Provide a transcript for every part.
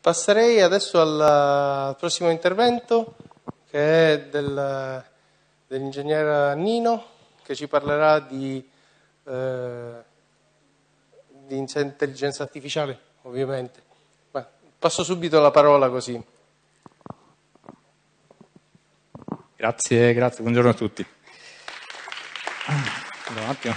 Passerei adesso al prossimo intervento che è del, dell'ingegnere Nino che ci parlerà di, eh, di intelligenza artificiale ovviamente. Ma passo subito la parola così. Grazie, grazie, buongiorno a tutti. Un attimo.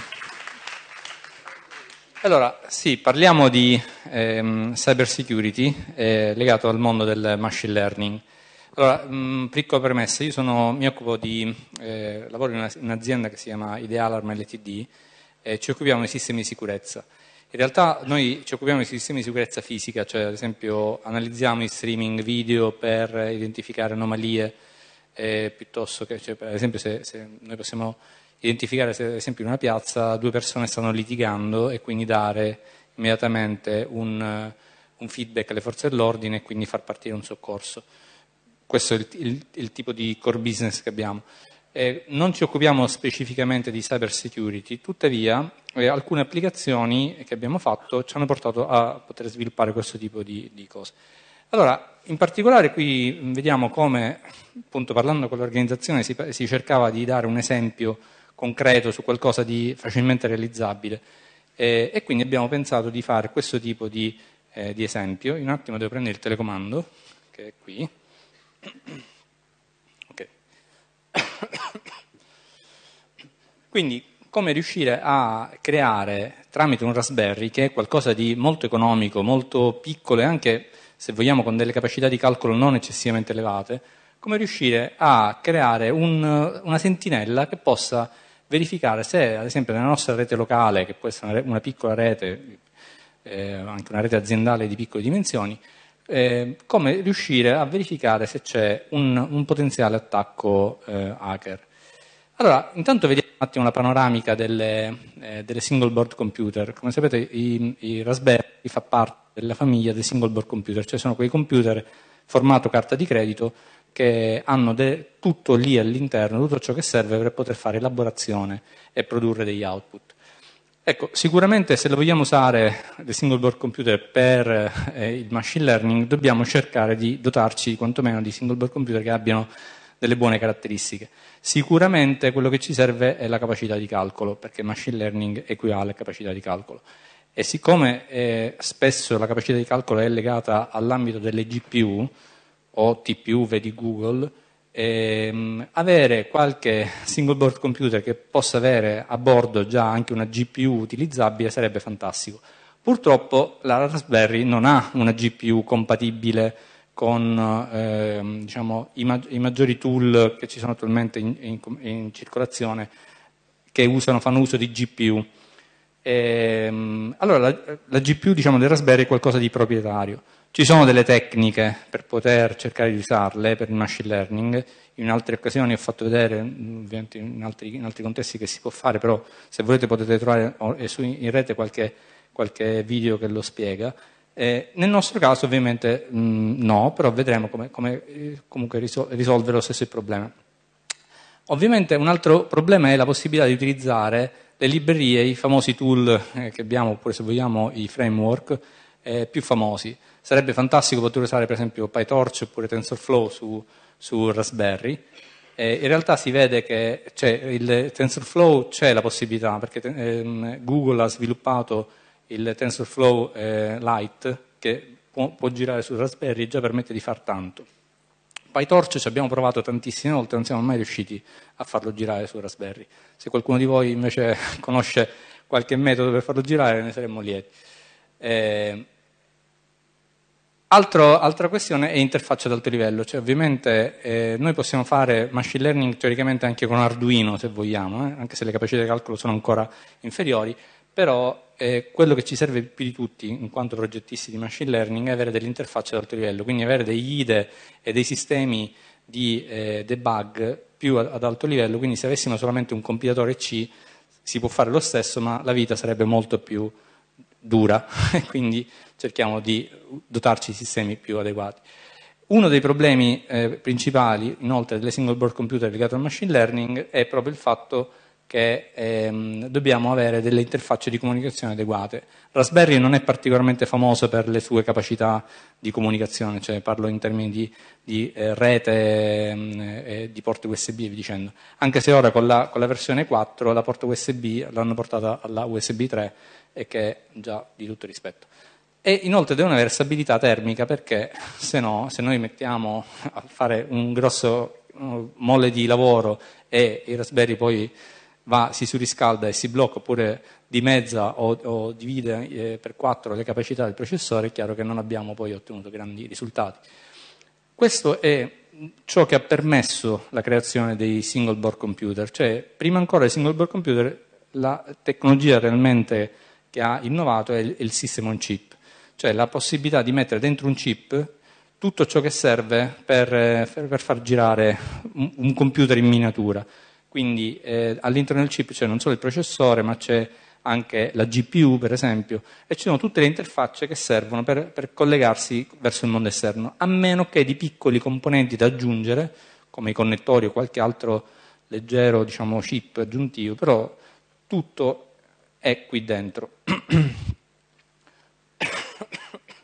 Allora, sì, parliamo di ehm, cyber security eh, legato al mondo del machine learning. Allora, mh, mm, piccola premessa, io sono, mi occupo di, eh, lavoro in, un'azienda che si chiama Idealarm LTD e ci occupiamo di sistemi di sicurezza. In realtà noi ci occupiamo di sistemi di sicurezza fisica, cioè ad esempio analizziamo i streaming video per identificare anomalie, eh, piuttosto che, cioè, per esempio se, se noi possiamo identificare se ad esempio in una piazza due persone stanno litigando e quindi dare immediatamente un, un feedback alle forze dell'ordine e quindi far partire un soccorso. Questo è il, il, il tipo di core business che abbiamo. Eh, non ci occupiamo specificamente di cyber security, tuttavia eh, alcune applicazioni che abbiamo fatto ci hanno portato a poter sviluppare questo tipo di, di cose. Allora, in particolare qui vediamo come, appunto parlando con l'organizzazione, si, si cercava di dare un esempio concreto, su qualcosa di facilmente realizzabile. Eh, e quindi abbiamo pensato di fare questo tipo di, eh, di esempio. In un attimo devo prendere il telecomando, che è qui. Okay. quindi come riuscire a creare tramite un Raspberry, che è qualcosa di molto economico, molto piccolo e anche, se vogliamo, con delle capacità di calcolo non eccessivamente elevate, come riuscire a creare un, una sentinella che possa verificare se ad esempio nella nostra rete locale, che può essere una, piccola rete, eh, anche una rete aziendale di piccole dimensioni, eh, come riuscire a verificare se c'è un, un potenziale attacco eh, hacker. Allora, intanto vediamo un attimo la panoramica delle, eh, delle single board computer. Come sapete i, i Raspberry fa parte della famiglia dei single board computer, cioè sono quei computer formato carta di credito che hanno de- tutto lì all'interno, tutto ciò che serve per poter fare elaborazione e produrre degli output. Ecco, sicuramente se lo vogliamo usare il single board computer per eh, il machine learning, dobbiamo cercare di dotarci quantomeno di single board computer che abbiano delle buone caratteristiche. Sicuramente quello che ci serve è la capacità di calcolo, perché machine learning equivale a capacità di calcolo. E siccome eh, spesso la capacità di calcolo è legata all'ambito delle GPU, o TPU, vedi Google, ehm, avere qualche single board computer che possa avere a bordo già anche una GPU utilizzabile sarebbe fantastico. Purtroppo la Raspberry non ha una GPU compatibile con ehm, diciamo, i, ma- i, maggiori tool che ci sono attualmente in, in, in circolazione che usano, fanno uso di GPU. Ehm, allora la, la GPU diciamo, del Raspberry è qualcosa di proprietario. Ci sono delle tecniche per poter cercare di usarle per il machine learning, in altre occasioni ho fatto vedere, ovviamente in altri, in altri contesti che si può fare, però se volete potete trovare in rete qualche, qualche video che lo spiega. Eh, nel nostro caso ovviamente mh, no, però vedremo come, come eh, comunque risol- risolvere lo stesso problema. Ovviamente un altro problema è la possibilità di utilizzare le librerie, i famosi tool eh, che abbiamo, oppure se vogliamo i framework, eh, più famosi. Sarebbe fantastico poter usare per esempio PyTorch oppure TensorFlow su, su Raspberry. Eh, in realtà si vede che cioè, il TensorFlow c'è la possibilità, perché ehm, Google ha sviluppato il TensorFlow eh, Lite che può, può, girare su Raspberry e già permette di far tanto. PyTorch ci abbiamo provato tantissime volte, non siamo mai riusciti a farlo girare su Raspberry. Se qualcuno di voi invece conosce qualche metodo per farlo girare, ne saremmo lieti. Eh, Altro, altra questione è interfaccia ad alto livello, cioè, ovviamente eh, noi possiamo fare machine learning teoricamente anche con Arduino se vogliamo, eh, anche se le capacità di calcolo sono ancora inferiori, però eh, quello che ci serve più di tutti in quanto progettisti di machine learning è avere delle interfacce ad alto livello, quindi avere degli IDE e dei sistemi di eh, debug più ad alto livello, quindi se avessimo solamente un compilatore C si può fare lo stesso ma la vita sarebbe molto più dura, quindi cerchiamo di dotarci di sistemi più adeguati. Uno dei problemi eh, principali, inoltre, delle single board computer legate al machine learning è proprio il fatto che ehm, dobbiamo avere delle interfacce di comunicazione adeguate. Raspberry non è particolarmente famoso per le sue capacità di comunicazione, cioè parlo in termini di, di eh, rete ehm, e di porte USB vi dicendo, anche se ora con la, con la versione 4 la porta USB l'hanno portata alla USB 3 e che è già di tutto rispetto. E inoltre devono avere stabilità termica perché se no, se noi mettiamo a fare un grosso uh, molle di lavoro e il Raspberry poi va, si surriscalda e si blocca oppure dimezza o, o divide eh, per quattro le capacità del processore, è chiaro che non abbiamo poi ottenuto grandi risultati. Questo è ciò che ha permesso la creazione dei single board computer, cioè prima ancora dei single board computer la tecnologia realmente che ha innovato è il, il System on Chip, cioè la possibilità di mettere dentro un chip tutto ciò che serve per, eh, per far girare un, un, computer in miniatura. Quindi eh, all'interno del chip c'è non solo il processore, ma c'è anche la GPU per esempio, e ci sono tutte le interfacce che servono per, per, collegarsi verso il mondo esterno, a meno che di piccoli componenti da aggiungere, come i connettori o qualche altro leggero diciamo, chip aggiuntivo, però tutto è qui dentro.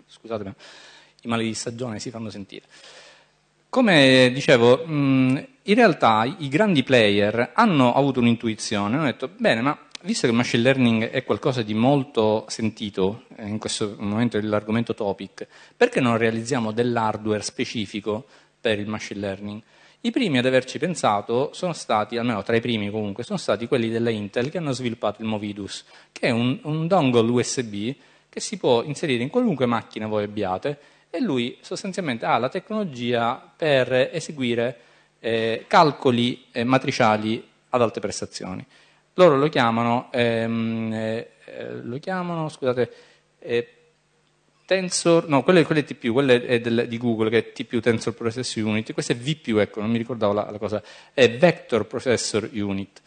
Scusatemi, i mali di stagione si fanno sentire. Come dicevo, mm, in realtà i grandi player hanno avuto un'intuizione, hanno detto, bene, ma visto che il machine learning è qualcosa di molto sentito, eh, in questo momento è l'argomento topic, perché non realizziamo dell'hardware specifico per il machine learning? I primi ad averci pensato sono stati, almeno tra i primi comunque, sono stati quelli della Intel che hanno sviluppato il Movidus, che è un, un dongle USB che si può inserire in qualunque macchina voi abbiate e lui sostanzialmente ha la tecnologia per eseguire eh, calcoli eh, matriciali ad alte prestazioni. Loro lo chiamano, ehm, eh, eh lo chiamano scusate, eh, Tensor, no, quella, è TPU, quella è del, di Google che è TPU Tensor Processor Unit, questa è VPU, ecco, non mi ricordavo la, la cosa, è Vector Processor Unit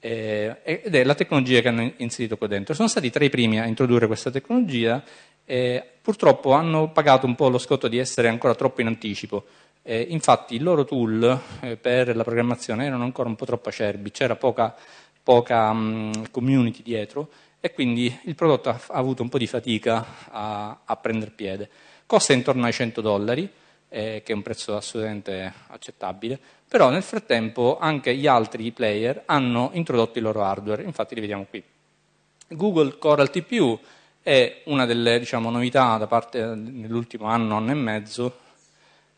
eh, ed è la tecnologia che hanno inserito qua dentro. Sono stati tra i primi a introdurre questa tecnologia, eh, purtroppo hanno pagato un po' lo scotto di essere ancora troppo in anticipo. Eh, infatti i loro tool eh, per la programmazione erano ancora un po' troppo acerbi, c'era poca, poca um, community dietro e quindi il prodotto ha, avuto un po' di fatica a, a prendere piede. Costa intorno ai 100 dollari, eh, che è un prezzo assolutamente accettabile, però nel frattempo anche gli altri player hanno introdotto il loro hardware, infatti li vediamo qui. Google Coral TPU è una delle diciamo, novità da parte eh, nell'ultimo anno, anno e mezzo,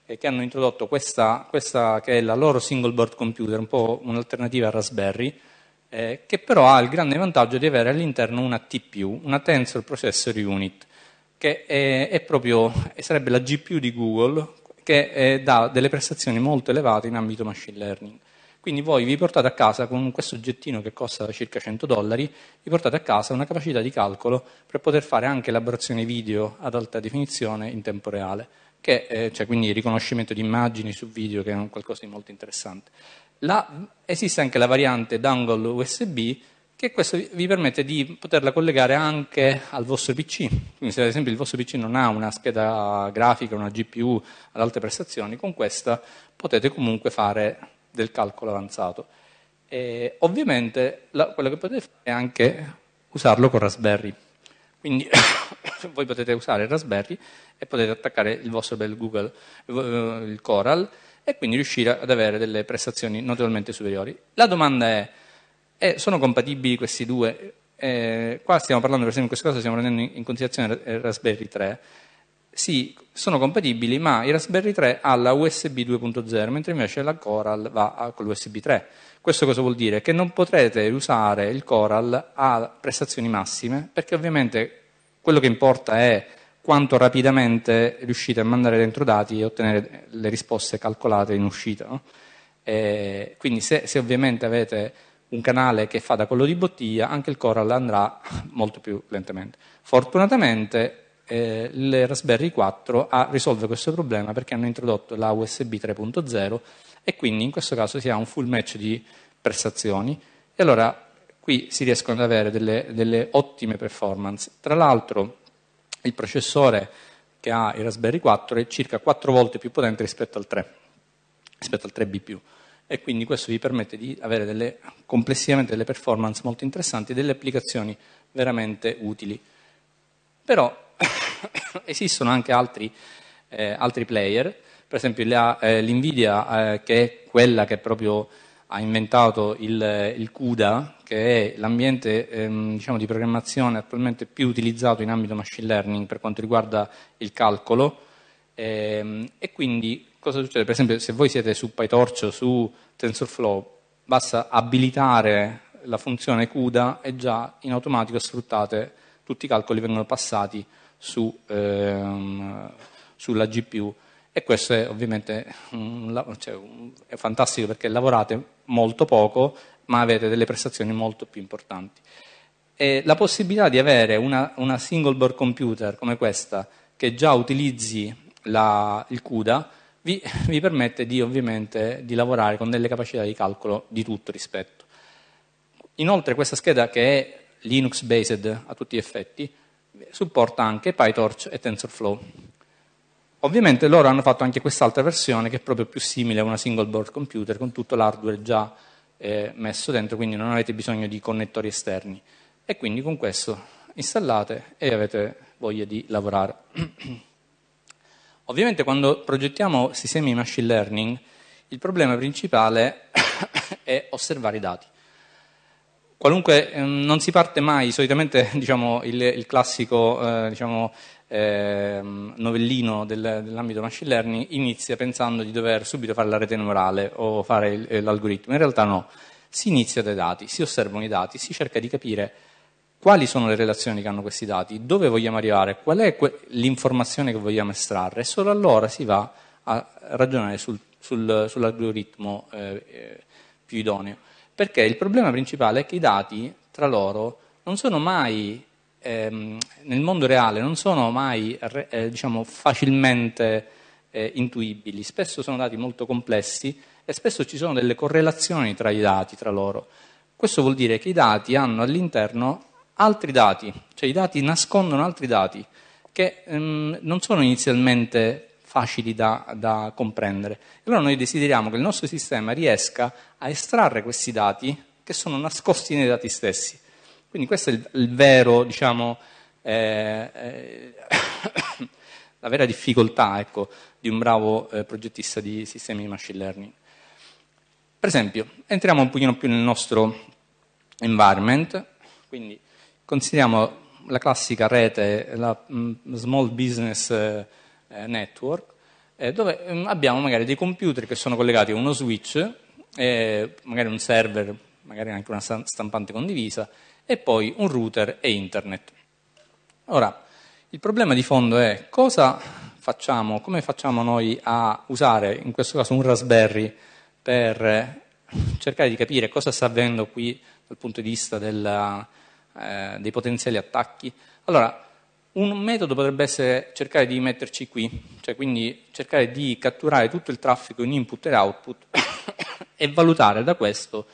eh, che hanno introdotto questa, questa che è la loro single board computer, un po' un'alternativa a Raspberry, eh, che però ha il grande vantaggio di avere all'interno una TPU, una Tensor Processor Unit, che è, è proprio, sarebbe la GPU di Google, che è, dà delle prestazioni molto elevate in ambito machine learning. Quindi voi vi portate a casa con questo oggettino che costa circa 100 dollari, vi portate a casa una capacità di calcolo per poter fare anche elaborazione video ad alta definizione in tempo reale, che, eh, cioè, quindi riconoscimento di immagini su video, che è qualcosa di molto interessante. La, esiste anche la variante dongle USB che questo vi permette di poterla collegare anche al vostro PC. Quindi se ad esempio il vostro PC non ha una scheda grafica, una GPU ad alte prestazioni, con questa potete comunque fare del calcolo avanzato. E ovviamente la, quello che potete fare è anche usarlo con Raspberry. Quindi voi potete usare il Raspberry e potete attaccare il vostro bel Google, il Coral, e quindi riuscire ad avere delle prestazioni notevolmente superiori. La domanda è, eh, sono compatibili questi due? Eh, qua stiamo parlando, per esempio, di questo caso stiamo prendendo in considerazione il eh, Raspberry 3. Sì, sono compatibili, ma il Raspberry 3 ha la USB 2.0, mentre invece la Coral va ah, con l'USB 3. Questo cosa vuol dire? Che non potrete usare il Coral a prestazioni massime, perché ovviamente quello che importa è quanto rapidamente riuscite a mandare dentro dati e ottenere le risposte calcolate in uscita. No? quindi se, se, ovviamente avete un canale che fa da quello di bottiglia, anche il Coral andrà molto più lentamente. Fortunatamente eh, il Raspberry 4 ha, risolve questo problema perché hanno introdotto la USB 3.0 e quindi in questo caso si ha un full match di prestazioni e allora qui si riescono ad avere delle, delle ottime performance. Tra l'altro il processore che ha il Raspberry 4 è circa 4 volte più potente rispetto al 3, rispetto al 3 B+. E quindi questo vi permette di avere delle, complessivamente delle performance molto interessanti e delle applicazioni veramente utili. Però esistono anche altri, eh, altri, player, per esempio eh, l'Nvidia eh, che è quella che proprio ha inventato il, il CUDA, che è l'ambiente ehm, diciamo, di programmazione attualmente più utilizzato in ambito machine learning per quanto riguarda il calcolo. Ehm, e quindi cosa succede? Per esempio, se voi siete su PyTorch o su TensorFlow, basta abilitare la funzione CUDA e già in automatico sfruttate tutti i calcoli vengono passati su, ehm, sulla GPU. E questo è ovviamente un, cioè, un, è fantastico perché lavorate molto poco ma avete delle prestazioni molto più importanti. E la possibilità di avere una, una single board computer come questa che già utilizzi la, il CUDA vi, vi, permette di ovviamente di lavorare con delle capacità di calcolo di tutto rispetto. Inoltre questa scheda che è Linux based a tutti gli effetti supporta anche PyTorch e TensorFlow Ovviamente loro hanno fatto anche quest'altra versione che è proprio più simile a una single board computer con tutto l'hardware già eh, messo dentro, quindi non avete bisogno di connettori esterni. E quindi con questo installate e avete voglia di lavorare. Ovviamente quando progettiamo sistemi di machine learning il problema principale è osservare i dati. Qualunque, eh, non si parte mai, solitamente diciamo, il, il, classico eh, diciamo, Ehm, novellino del, dell'ambito machine learning inizia pensando di dover subito fare la rete neurale o fare il, eh, l'algoritmo. In realtà no, si inizia dai dati, si osservano i dati, si cerca di capire quali sono le relazioni che hanno questi dati, dove vogliamo arrivare, qual è que- l'informazione che vogliamo estrarre e solo allora si va a ragionare sul, sul, sull'algoritmo eh, eh più idoneo. Perché il problema principale è che i dati tra loro non sono mai ehm, nel mondo reale non sono mai eh, diciamo, facilmente eh, intuibili, spesso sono dati molto complessi e spesso ci sono delle correlazioni tra i dati, tra loro. Questo vuol dire che i dati hanno all'interno altri dati, cioè i dati nascondono altri dati che ehm, non sono inizialmente facili da, da comprendere. E allora noi desideriamo che il nostro sistema riesca a estrarre questi dati che sono nascosti nei dati stessi. Quindi questo è il, il vero, diciamo, eh, eh, la vera difficoltà ecco, di un bravo eh, progettista di sistemi di machine learning. Per esempio, entriamo un pochino più nel nostro environment, quindi consideriamo la classica rete, la mh, mm, small business eh, eh, network, eh, dove mh, mm, abbiamo magari dei computer che sono collegati a uno switch, magari un server, magari anche una stampante condivisa, e poi un router e internet. Ora, il problema di fondo è cosa facciamo, come facciamo noi a usare, in questo caso un Raspberry, per eh, cercare di capire cosa sta avvenendo qui dal punto di vista della, eh, dei potenziali attacchi. Allora, un metodo potrebbe essere cercare di metterci qui, cioè quindi cercare di catturare tutto il traffico in input e output e valutare da questo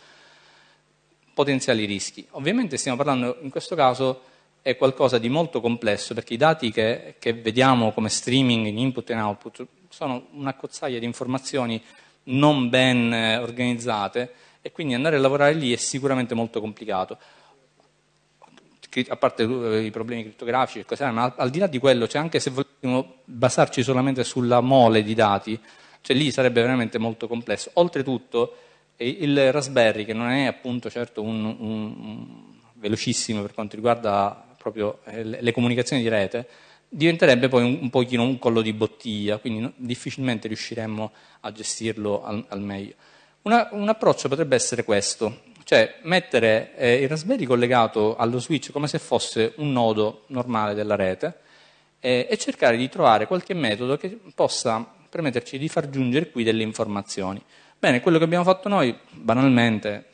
potenziali rischi. Ovviamente stiamo parlando in questo caso è qualcosa di molto complesso perché i dati che, che vediamo come streaming in input e in output sono una cozzaia di informazioni non ben eh, organizzate e quindi andare a lavorare lì è sicuramente molto complicato. A parte eh, i problemi criptografici e cos'è, ma al di là di quello, cioè anche se volessimo basarci solamente sulla mole di dati, cioè lì sarebbe veramente molto complesso. Oltretutto, il Raspberry, che non è appunto certo un, un, un velocissimo per quanto riguarda proprio eh, le comunicazioni di rete, diventerebbe poi un, un pochino un collo di bottiglia, quindi no, difficilmente riusciremmo a gestirlo al, al meglio. Una, un approccio potrebbe essere questo, cioè mettere eh, il Raspberry collegato allo switch come se fosse un nodo normale della rete eh, e cercare di trovare qualche metodo che possa permetterci di far giungere qui delle informazioni. Bene, quello che abbiamo fatto noi, banalmente,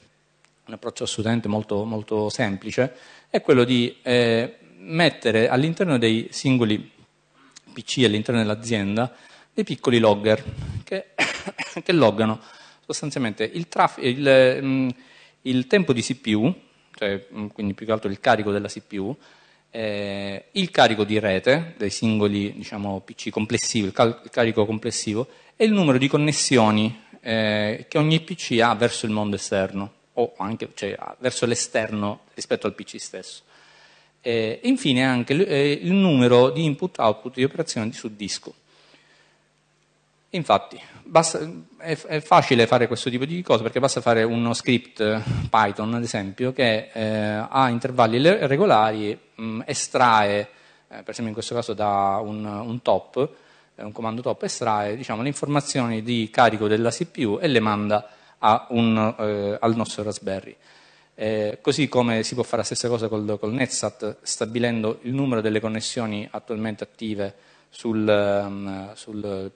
un approccio studente molto, molto semplice, è quello di eh, mettere all'interno dei singoli PC, all'interno dell'azienda, dei piccoli logger che, che loggano sostanzialmente il, traf- il, mm, il, tempo di CPU, cioè, mm, quindi più che altro il carico della CPU, eh, il carico di rete dei singoli diciamo, PC complessivi, il, cal- il carico complessivo e il numero di connessioni eh, che ogni PC ha verso il mondo esterno o anche cioè, verso l'esterno rispetto al PC stesso. E eh, infine anche eh, il numero di input-output di operazioni su disco. Infatti, basta, è, è, facile fare questo tipo di cose perché basta fare uno script eh, Python, ad esempio, che eh, a intervalli regolari mh, mm, estrae, per esempio in questo caso da un, un top, un comando top estrae diciamo, le informazioni di carico della CPU e le manda un, eh, al nostro Raspberry. Eh, così come si può fare la stessa cosa col, col, NetSat, stabilendo il numero delle connessioni attualmente attive sul, ehm, sul,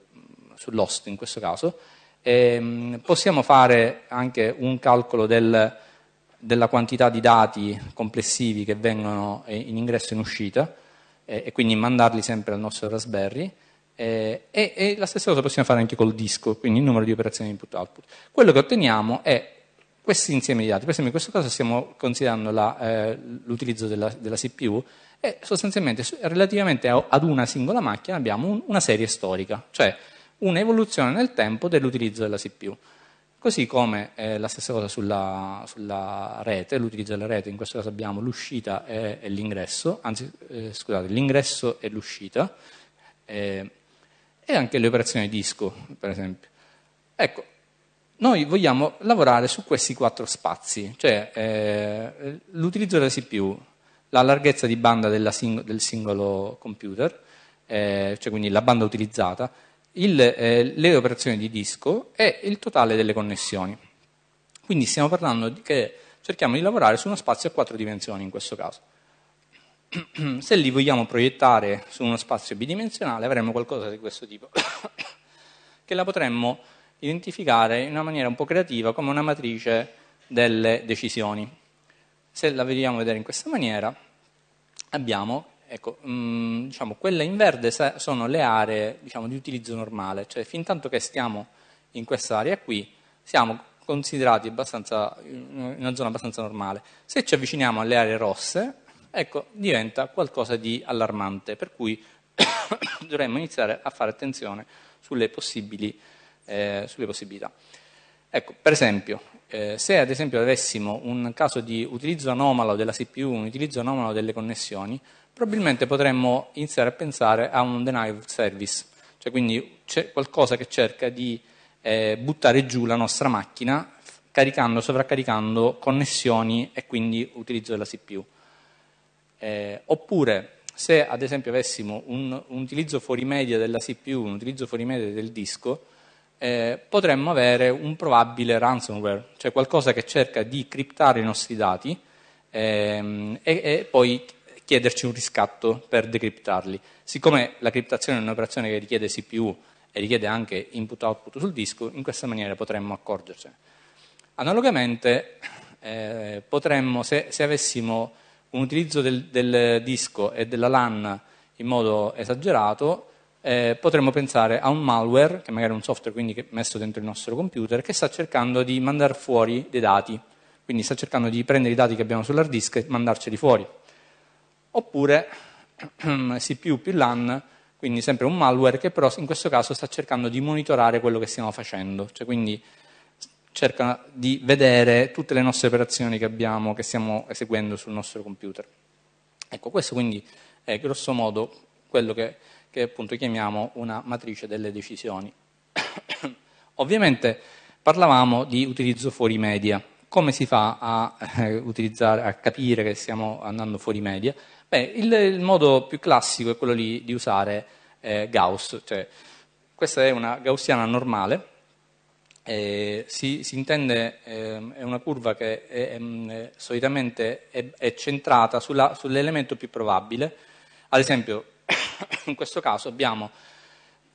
sull'host in questo caso, e, ehm, possiamo fare anche un calcolo del, della quantità di dati complessivi che vengono eh, in ingresso e in uscita e, eh, e quindi mandarli sempre al nostro Raspberry eh, e, e, la stessa cosa possiamo fare anche col disco, quindi il numero di operazioni input-output. Quello che otteniamo è questi insiemi di dati. Per esempio, in questo caso stiamo considerando la, eh, l'utilizzo della, della, CPU e sostanzialmente relativamente ad una singola macchina abbiamo un, una serie storica, cioè un'evoluzione nel tempo dell'utilizzo della CPU. Così come eh, la stessa cosa sulla, sulla, rete, l'utilizzo della rete, in questo caso abbiamo l'uscita e, e l'ingresso, anzi eh, scusate, l'ingresso e l'uscita. Eh, e anche le operazioni disco, per esempio. Ecco, noi vogliamo lavorare su questi quattro spazi, cioè eh, l'utilizzo della CPU, la larghezza di banda sing del singolo computer, eh, cioè quindi la banda utilizzata, il, eh, le operazioni di disco e il totale delle connessioni. Quindi stiamo parlando di che cerchiamo di lavorare su uno spazio a quattro dimensioni in questo caso. se li vogliamo proiettare su uno spazio bidimensionale avremo qualcosa di questo tipo, che la potremmo identificare in una maniera un po' creativa come una matrice delle decisioni. Se la vediamo vedere in questa maniera, abbiamo, ecco, mh, mm, diciamo, quelle in verde sono le aree diciamo, di utilizzo normale, cioè fin tanto che stiamo in questa area qui, siamo considerati in una zona abbastanza normale. Se ci avviciniamo alle aree rosse, ecco, diventa qualcosa di allarmante, per cui dovremmo iniziare a fare attenzione sulle, eh, sulle possibilità. Ecco, per esempio, eh, se ad esempio avessimo un caso di utilizzo anomalo della CPU, un utilizzo anomalo delle connessioni, probabilmente potremmo iniziare a pensare a un denial of service, cioè quindi c'è qualcosa che cerca di eh, buttare giù la nostra macchina caricando, sovraccaricando connessioni e quindi utilizzo della CPU. Eh, oppure se ad esempio avessimo un, un, utilizzo fuori media della CPU, un utilizzo fuori media del disco, eh, potremmo avere un probabile ransomware, cioè qualcosa che cerca di criptare i nostri dati ehm, e, e, poi chiederci un riscatto per decriptarli. Siccome la criptazione è un'operazione che richiede CPU e richiede anche input-output sul disco, in questa maniera potremmo accorgercene. Analogamente, eh, potremmo, se, se avessimo un utilizzo del, del disco e della LAN in modo esagerato, eh, potremmo pensare a un malware, che magari è un software quindi messo dentro il nostro computer, che sta cercando di mandare fuori dei dati, quindi sta cercando di prendere i dati che abbiamo sull'hard disk e mandarceli fuori. Oppure CPU più LAN, quindi sempre un malware che però in questo caso sta cercando di monitorare quello che stiamo facendo, cioè quindi cerca di vedere tutte le nostre operazioni che abbiamo, che stiamo eseguendo sul nostro computer. Ecco, questo quindi è grosso modo quello che, che appunto chiamiamo una matrice delle decisioni. Ovviamente parlavamo di utilizzo fuori media. Come si fa a, eh, a capire che stiamo andando fuori media? Beh, il, il, modo più classico è quello di, di usare eh, Gauss, cioè, questa è una gaussiana normale eh, si, si, intende, eh, è una curva che è, è, ehm, solitamente è, è centrata sulla, sull'elemento più probabile. Ad esempio, in questo caso abbiamo,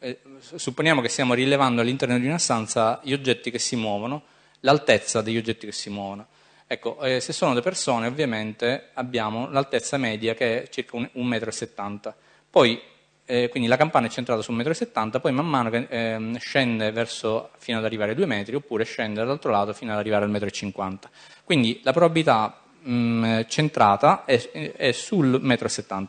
eh, supponiamo che stiamo rilevando all'interno di una stanza gli oggetti che si muovono, l'altezza degli oggetti che si muovono. Ecco, eh, se sono le persone ovviamente abbiamo l'altezza media che è circa 1,70 m. Poi eh, quindi la campana è centrata su 1,70 m, poi man mano che, ehm, scende verso, fino ad arrivare ai 2 metri, oppure scende dall'altro lato fino ad arrivare al 1,50 m. Quindi la probabilità mh, mm, centrata è, è sul 1,70 m.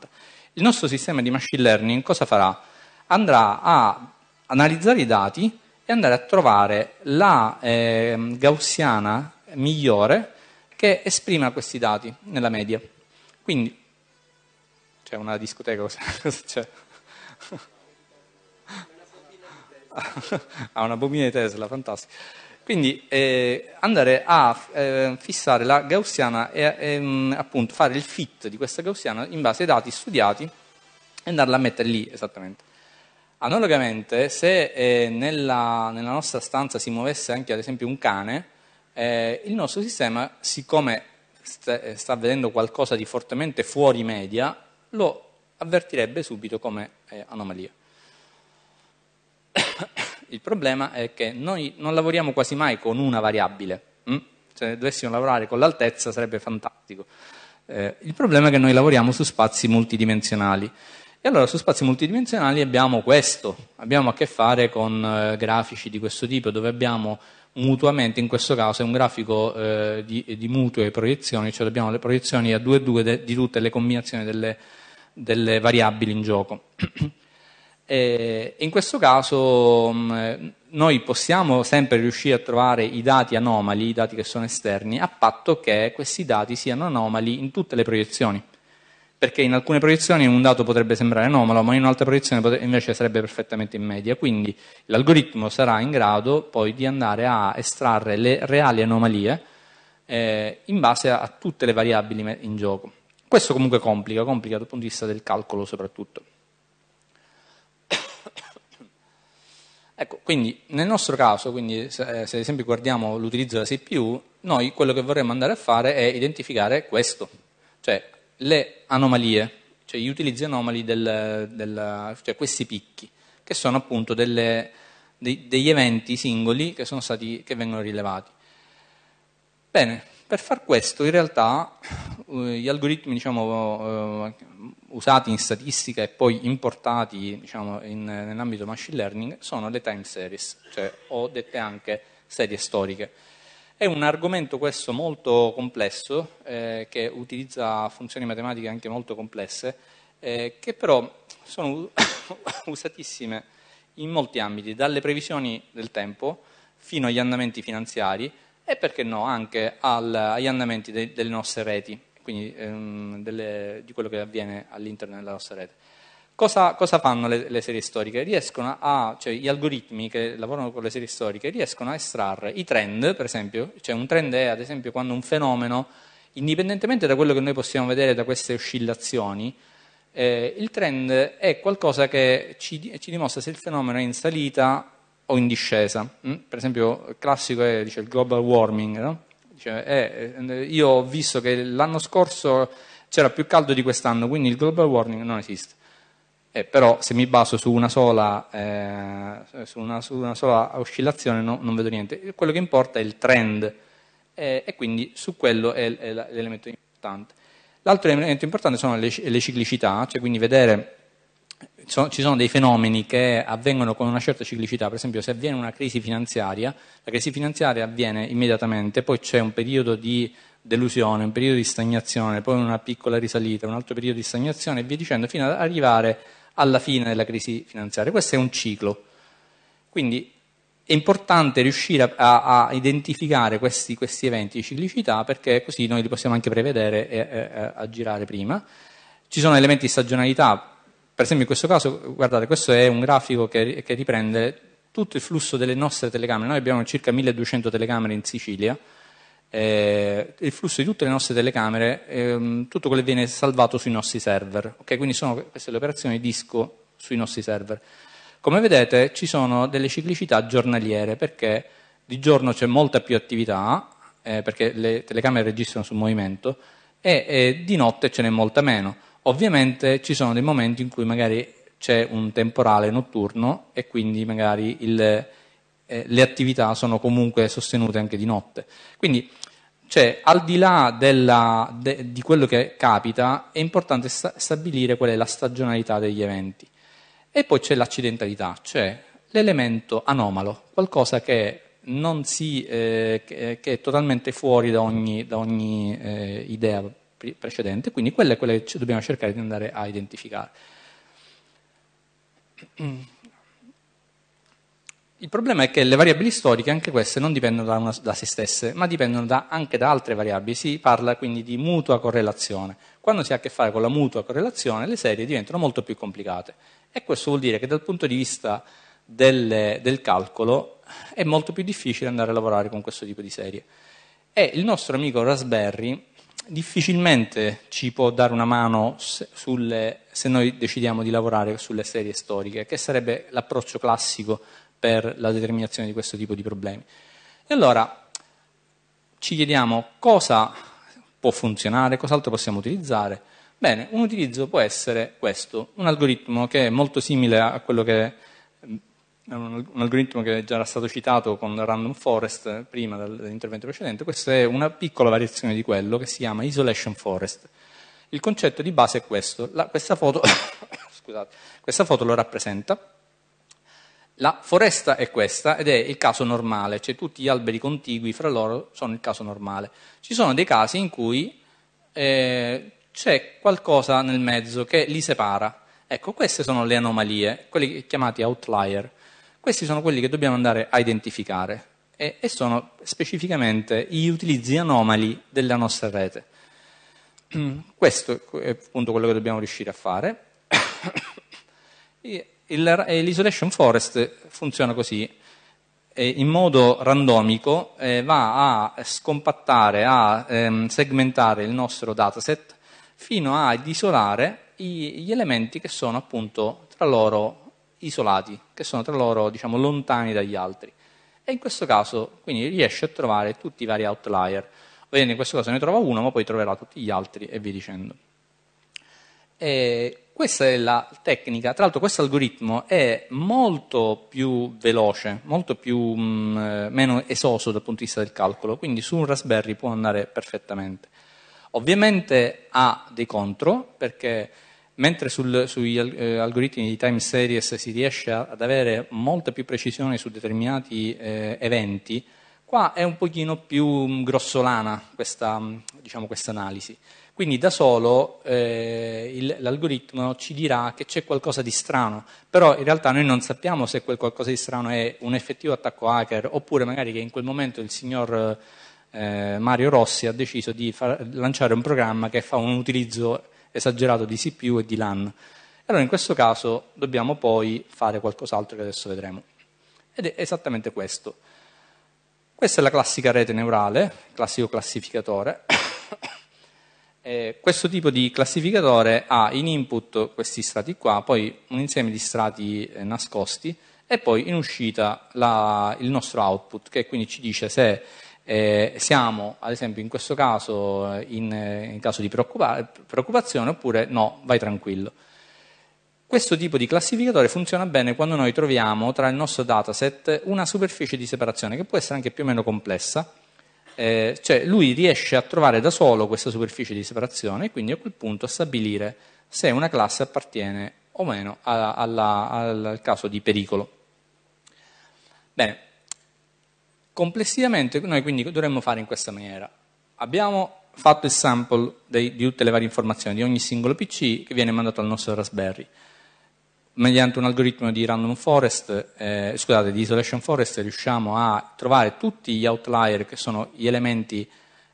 Il nostro sistema di machine learning cosa farà? Andrà a analizzare i dati e andare a trovare la eh, gaussiana migliore che esprima questi dati nella media. Quindi c'è una discoteca, cosa c'è? Cioè, ha una bobina di Tesla, fantastico. Quindi eh, andare a eh, fissare la gaussiana e ehm, appunto fare il fit di questa gaussiana in base ai dati studiati e andarla a mettere lì esattamente. Analogamente, se eh, nella, nella, nostra stanza si muovesse anche ad esempio un cane, eh, il nostro sistema, siccome sta, eh, sta vedendo qualcosa di fortemente fuori media, lo avvertirebbe subito come eh, anomalia. Il problema è che noi non lavoriamo quasi mai con una variabile. Mm? Cioè, se dovessimo lavorare con l'altezza sarebbe fantastico. Eh, il problema è che noi lavoriamo su spazi multidimensionali. E allora su spazi multidimensionali abbiamo questo, abbiamo a che fare con eh, grafici di questo tipo, dove abbiamo mutuamente, in questo caso è un grafico eh, di, di, mutue proiezioni, cioè abbiamo le proiezioni a 2 e 2 de, di tutte le combinazioni delle, delle variabili in gioco. Eh, in questo caso mm, noi possiamo sempre riuscire a trovare i dati anomali, i dati che sono esterni, a patto che questi dati siano anomali in tutte le proiezioni. Perché in alcune proiezioni un dato potrebbe sembrare anomalo, ma in un'altra proiezione invece sarebbe perfettamente in media. Quindi l'algoritmo sarà in grado poi di andare a estrarre le reali anomalie eh, in base a tutte le variabili in gioco. Questo comunque complica, complica dal punto di vista del calcolo soprattutto. Ecco, quindi nel nostro caso, quindi, se, eh, ad esempio guardiamo l'utilizzo della CPU, noi quello che vorremmo andare a fare è identificare questo, cioè le anomalie, cioè gli utilizzi anomali, del, del, cioè questi picchi, che sono appunto delle, dei, degli eventi singoli che, stati, che vengono rilevati. Bene, per far questo in realtà eh, gli algoritmi diciamo, eh, usati in statistica e poi importati diciamo, in, nell'ambito machine learning sono le time series, cioè, ho dette anche serie storiche. È un argomento questo molto complesso, eh, che utilizza funzioni matematiche anche molto complesse, eh, che però sono usatissime in molti ambiti, dalle previsioni del tempo fino agli andamenti finanziari e perché no anche al, agli andamenti de, delle nostre reti quindi ehm, delle, di quello che avviene all'interno della nostra rete. Cosa, cosa fanno le, le, serie storiche? Riescono a, cioè gli algoritmi che lavorano con le serie storiche riescono a estrarre i trend, per esempio, cioè un trend è ad esempio quando un fenomeno, indipendentemente da quello che noi possiamo vedere da queste oscillazioni, eh, il trend è qualcosa che ci, ci dimostra se il fenomeno è in salita o in discesa. Mm? Per esempio, il classico è dice, il global warming, no? cioè, eh, io ho visto che l'anno scorso c'era più caldo di quest'anno, quindi il global warming non esiste. Eh, però se mi baso su una sola, eh, su una, su una sola oscillazione no, non vedo niente. Quello che importa è il trend eh, e quindi su quello è, è l'elemento importante. L'altro elemento importante sono le, le ciclicità, cioè quindi vedere ci sono dei fenomeni che avvengono con una certa ciclicità, per esempio se avviene una crisi finanziaria, la crisi finanziaria avviene immediatamente, poi c'è un periodo di delusione, un periodo di stagnazione, poi una piccola risalita, un altro periodo di stagnazione e via dicendo, fino ad arrivare alla fine della crisi finanziaria. Questo è un ciclo. Quindi è importante riuscire a, a identificare questi, questi, eventi di ciclicità perché così noi li possiamo anche prevedere e, e, e aggirare prima. Ci sono elementi di stagionalità, per esempio in questo caso, guardate, questo è un grafico che, che riprende tutto il flusso delle nostre telecamere. Noi abbiamo circa 1200 telecamere in Sicilia, eh, il flusso di tutte le nostre telecamere, ehm, tutto quello che viene salvato sui nostri server. Okay? Quindi sono queste le operazioni disco sui nostri server. Come vedete ci sono delle ciclicità giornaliere perché di giorno c'è molta più attività, eh, perché le telecamere registrano sul movimento, e, e di notte ce n'è molta meno. Ovviamente ci sono dei momenti in cui magari c'è un temporale notturno e quindi magari il, eh, le attività sono comunque sostenute anche di notte. Quindi cioè, al di là della, de, di quello che capita, è importante sta, stabilire qual è la stagionalità degli eventi. E poi c'è l'accidentalità, cioè l'elemento anomalo, qualcosa che, si, eh, che, che è totalmente fuori da ogni, da ogni eh, idea precedente, quindi quella è quella che dobbiamo cercare di andare a identificare. Il problema è che le variabili storiche, anche queste, non dipendono da, una, da se stesse, ma dipendono da, anche da altre variabili. Si parla quindi di mutua correlazione. Quando si ha a che fare con la mutua correlazione, le serie diventano molto più complicate. E questo vuol dire che dal punto di vista delle, del calcolo è molto più difficile andare a lavorare con questo tipo di serie. E il nostro amico Raspberry difficilmente ci può dare una mano se, sulle, se noi decidiamo di lavorare sulle serie storiche, che sarebbe l'approccio classico per la determinazione di questo tipo di problemi. E allora ci chiediamo cosa può funzionare, cos'altro possiamo utilizzare. Bene, un utilizzo può essere questo, un algoritmo che è molto simile a quello che un algoritmo che già era stato citato con Random Forest prima dall'intervento precedente, questa è una piccola variazione di quello che si chiama Isolation Forest. Il concetto di base è questo, la, questa, foto, scusate, questa foto lo rappresenta, la foresta è questa ed è il caso normale, cioè tutti gli alberi contigui fra loro sono il caso normale. Ci sono dei casi in cui eh, c'è qualcosa nel mezzo che li separa. Ecco, queste sono le anomalie, quelli chiamati outlier. Questi sono quelli che dobbiamo andare a identificare e, e sono specificamente gli utilizzi anomali della nostra rete. Questo è appunto quello che dobbiamo riuscire a fare. Eh, l'isolation forest funziona così, in modo randomico eh, va a scompattare, a ehm, segmentare il nostro dataset fino ad isolare gli elementi che sono appunto tra loro isolati, che sono tra loro diciamo, lontani dagli altri. E in questo caso quindi riesce a trovare tutti i vari outlier. Ovviamente in questo caso ne trova uno, ma poi troverà tutti gli altri e via dicendo. E questa è la tecnica, tra l'altro questo algoritmo è molto più veloce, molto più, mh, mm, eh, meno esoso dal punto di vista del calcolo, quindi su un Raspberry può andare perfettamente. Ovviamente ha dei contro, perché Mentre sul, sugli eh, algoritmi di time series si riesce a, ad avere molta più precisione su determinati eh, eventi, qua è un pochino più mm, grossolana questa mm, diciamo, analisi. Quindi da solo eh, il, l'algoritmo ci dirà che c'è qualcosa di strano, però in realtà noi non sappiamo se quel qualcosa di strano è un effettivo attacco hacker oppure magari che in quel momento il signor eh, Mario Rossi ha deciso di far, lanciare un programma che fa un utilizzo esagerato di CPU e di LAN. Allora in questo caso dobbiamo poi fare qualcos'altro che adesso vedremo. Ed è esattamente questo. Questa è la classica rete neurale, classico classificatore. eh, questo tipo di classificatore ha in input questi strati qua, poi un insieme di strati eh, nascosti e poi in uscita la, il nostro output che quindi ci dice se eh, siamo ad esempio in questo caso in, eh, in caso di preoccupazione oppure no, vai tranquillo. Questo tipo di classificatore funziona bene quando noi troviamo tra il nostro dataset una superficie di separazione che può essere anche più o meno complessa, eh, cioè lui riesce a trovare da solo questa superficie di separazione e quindi a quel punto a stabilire se una classe appartiene o meno alla, alla, al caso di pericolo. Bene, Complessivamente noi quindi dovremmo fare in questa maniera. Abbiamo fatto il sample dei, di tutte le varie informazioni di ogni singolo PC che viene mandato al nostro Raspberry mediante un algoritmo di random forest, eh, scusate, di isolation forest, riusciamo a trovare tutti gli outlier che sono gli elementi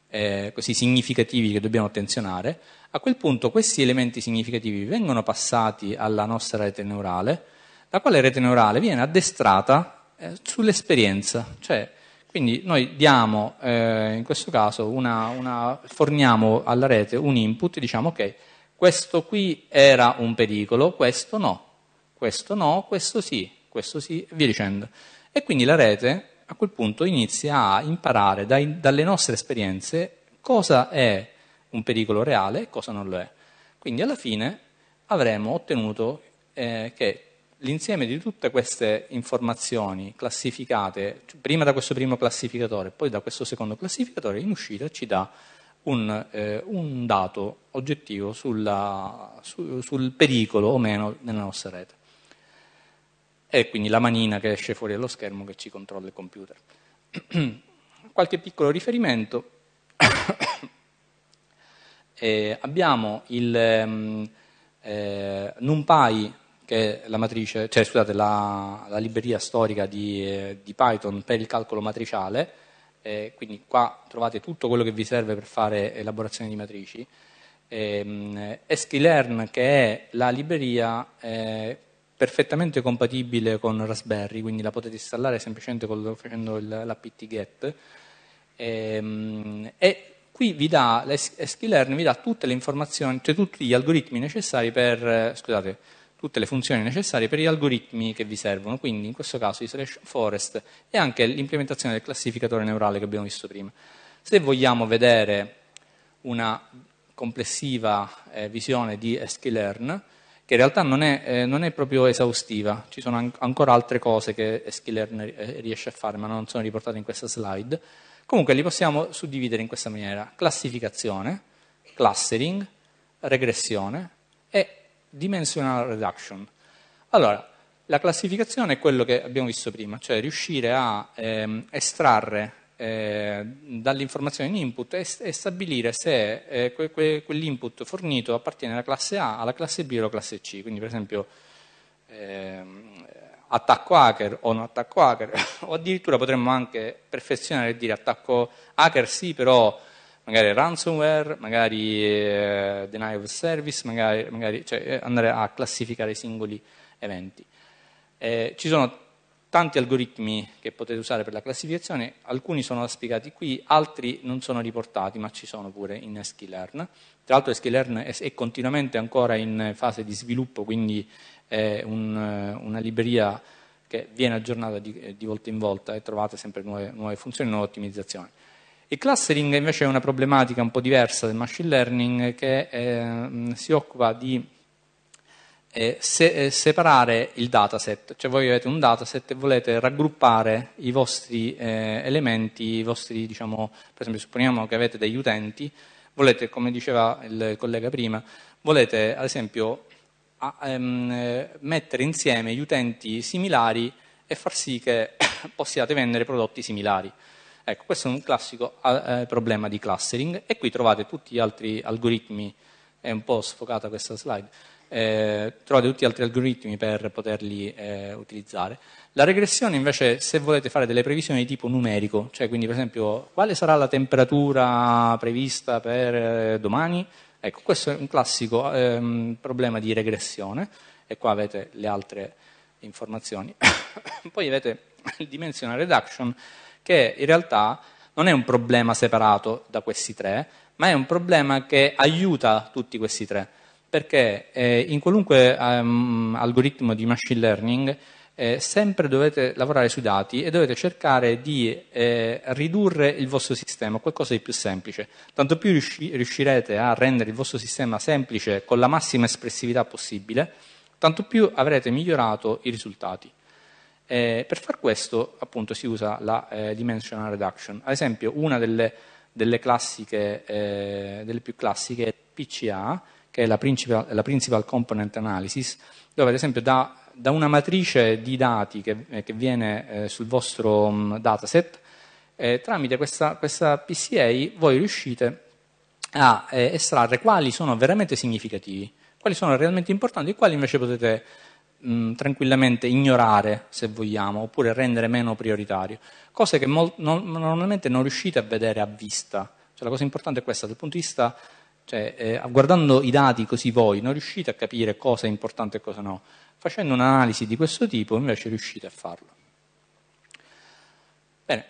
eh, così significativi che dobbiamo attenzionare. A quel punto questi elementi significativi vengono passati alla nostra rete neurale, la quale rete neurale viene addestrata eh, sull'esperienza, cioè quindi noi diamo, eh, in questo caso, una, una, forniamo alla rete un input e diciamo ok, questo qui era un pericolo, questo no, questo no, questo sì, questo sì, e via dicendo. E quindi la rete a quel punto inizia a imparare dai, dalle nostre esperienze cosa è un pericolo reale e cosa non lo è. Quindi alla fine avremo ottenuto eh, che l'insieme di tutte queste informazioni classificate, prima da questo primo classificatore, poi da questo secondo classificatore, in uscita ci dà un, eh, un dato oggettivo sulla, su, sul pericolo o meno nella nostra rete. E quindi la manina che esce fuori dallo schermo che ci controlla il computer. Qualche piccolo riferimento. eh, abbiamo il ehm, eh, NumPy che è la, matrice, cioè, scusate, la, la libreria storica di, eh, di, Python per il calcolo matriciale, eh, quindi qua trovate tutto quello che vi serve per fare elaborazione di matrici, ehm, SKLearn che è la libreria eh, perfettamente compatibile con Raspberry, quindi la potete installare semplicemente col, facendo l'apt get, ehm, e qui vi dà, SKLearn vi dà tutte le informazioni, cioè tutti gli algoritmi necessari per, eh, scusate, tutte le funzioni necessarie per gli algoritmi che vi servono, quindi in questo caso i isolation forest e anche l'implementazione del classificatore neurale che abbiamo visto prima. Se vogliamo vedere una complessiva eh, visione di sklearn, che in realtà non è, eh, non è, proprio esaustiva, ci sono an ancora altre cose che sklearn eh, riesce a fare, ma non sono riportate in questa slide. Comunque li possiamo suddividere in questa maniera: classificazione, clustering, regressione dimensional reduction. Allora, la classificazione è quello che abbiamo visto prima, cioè riuscire a ehm, estrarre eh, dall'informazione in input e, stabilire se eh, quell'input fornito appartiene alla classe A, alla classe B o alla classe C. Quindi per esempio ehm, attacco hacker o non attacco hacker, o addirittura potremmo anche perfezionare e dire attacco hacker sì, però magari ransomware, magari eh, denial of service, magari, magari cioè, eh, andare a classificare i singoli eventi. Eh, ci sono tanti algoritmi che potete usare per la classificazione, alcuni sono spiegati qui, altri non sono riportati, ma ci sono pure in Skillearn. Tra l'altro Skillearn è, è continuamente ancora in fase di sviluppo, quindi è un, eh, una libreria che viene aggiornata di, eh, di, volta in volta e trovate sempre nuove, nuove funzioni, nuove ottimizzazioni. Il clustering invece è una problematica un po' diversa del machine learning che eh, si occupa di eh, se, eh, separare il dataset, cioè voi avete un dataset e volete raggruppare i vostri eh, elementi, i vostri, diciamo, per esempio supponiamo che avete degli utenti, volete, come diceva il collega prima, volete ad esempio a, ehm, mettere insieme gli utenti similari e far sì che possiate vendere prodotti similari. Ecco, questo è un classico eh, eh, problema di clustering e qui trovate tutti gli altri algoritmi, è un po' sfocata questa slide, eh, trovate tutti gli altri algoritmi per poterli eh, utilizzare. La regressione invece se volete fare delle previsioni di tipo numerico, cioè quindi per esempio quale sarà la temperatura prevista per eh, domani, ecco questo è un classico ehm, problema di regressione e qua avete le altre informazioni. Poi avete il dimensional reduction che in realtà non è un problema separato da questi tre, ma è un problema che aiuta tutti questi tre, perché eh, in qualunque um, algoritmo di machine learning eh, sempre dovete lavorare sui dati e dovete cercare di eh, ridurre il vostro sistema qualcosa di più semplice. Tanto più riuscirete a rendere il vostro sistema semplice con la massima espressività possibile, tanto più avrete migliorato i risultati. Eh, per far questo appunto si usa la eh, dimensional reduction. Ad esempio una delle, delle, classiche, eh, delle più classiche è PCA, che è la principal, la principal component analysis, dove ad esempio da, da una matrice di dati che, eh, che viene eh, sul vostro um, dataset, eh, tramite questa, questa, PCA voi riuscite a estrarre quali sono veramente significativi, quali sono realmente importanti e quali invece potete mh, mm, tranquillamente ignorare, se vogliamo, oppure rendere meno prioritario, cose che mol- non, normalmente non riuscite a vedere a vista. Cioè, la cosa importante è questa, dal punto di vista, cioè, eh, guardando i dati così voi, non riuscite a capire cosa è importante e cosa no. Facendo un'analisi di questo tipo invece riuscite a farlo. Bene,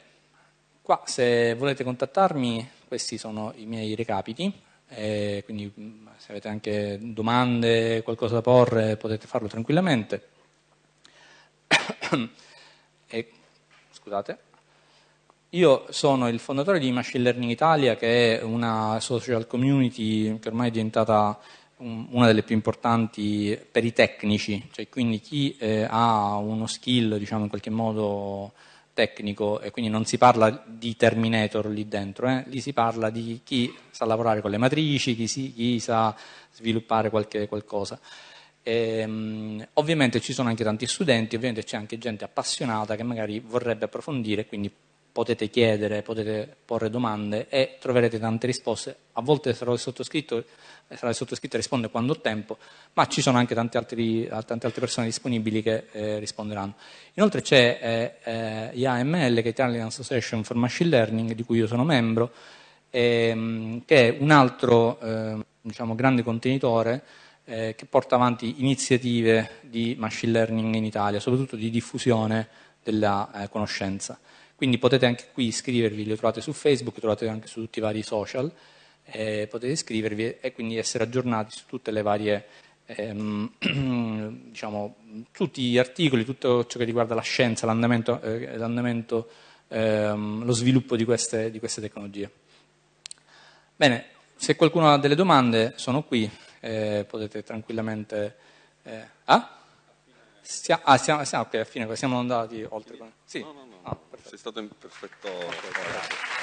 qua se volete contattarmi questi sono i miei recapiti eh, quindi mm, se avete anche domande, qualcosa da porre, potete farlo tranquillamente. e, scusate. Io sono il fondatore di Machine Learning Italia, che è una social community che ormai è diventata una delle più importanti per i tecnici, cioè quindi chi eh, ha uno skill, diciamo in qualche modo tecnico e quindi non si parla di Terminator lì dentro, eh? lì si parla di chi sa lavorare con le matrici, chi, si, chi sa sviluppare qualche, qualcosa. E, ehm, ovviamente ci sono anche tanti studenti, ovviamente c'è anche gente appassionata che magari vorrebbe approfondire, quindi potete chiedere, potete porre domande e troverete tante risposte. A volte sarò il sottoscritto, sarà il sottoscritto risponde quando ho tempo, ma ci sono anche tante, altri, tante altre persone disponibili che eh, risponderanno. Inoltre c'è eh, eh, IAML, che è Italian Association for Machine Learning, di cui io sono membro, ehm, che è un altro ehm, diciamo, grande contenitore eh, che porta avanti iniziative di machine learning in Italia, soprattutto di diffusione della eh, conoscenza. Quindi potete anche qui iscrivervi, lo trovate su Facebook, lo trovate anche su tutti i vari social, eh, potete iscrivervi e quindi essere aggiornati su tutte le varie, ehm, diciamo, tutti gli articoli, tutto ciò che riguarda la scienza, l'andamento, eh, l'andamento ehm, lo sviluppo di queste, di queste tecnologie. Bene, se qualcuno ha delle domande sono qui, eh, potete tranquillamente... Eh, ah? Stia, ah, siamo, siamo, okay, fine, siamo andati oltre. Sì. Ah, perfecto Sei stato